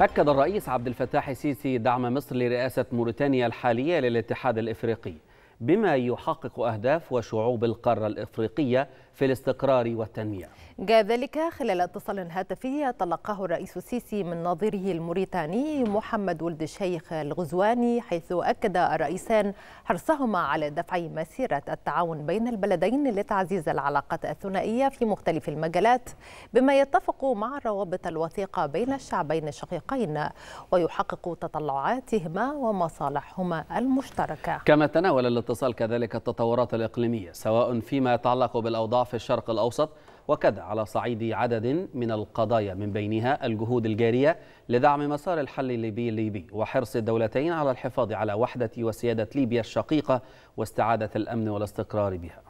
أكد الرئيس عبد الفتاح السيسي دعم مصر لرئاسة موريتانيا الحالية للاتحاد الإفريقي بما يحقق أهداف وشعوب القارة الإفريقية في الاستقرار والتنمية جاء ذلك خلال اتصال هاتفي تلقاه الرئيس السيسي من نظيره الموريتاني محمد ولد الشيخ الغزواني حيث أكد الرئيسان حرصهما على دفع مسيرة التعاون بين البلدين لتعزيز العلاقات الثنائية في مختلف المجالات بما يتفق مع الروابط الوثيقة بين الشعبين الشقيقين ويحقق تطلعاتهما ومصالحهما المشتركة كما تناول الاتصال كذلك التطورات الإقليمية سواء فيما يتعلق بالأوضاع في الشرق الأوسط وكذا على صعيد عدد من القضايا من بينها الجهود الجارية لدعم مسار الحل الليبي الليبي وحرص الدولتين على الحفاظ على وحدة وسيادة ليبيا الشقيقة واستعادة الأمن والاستقرار بها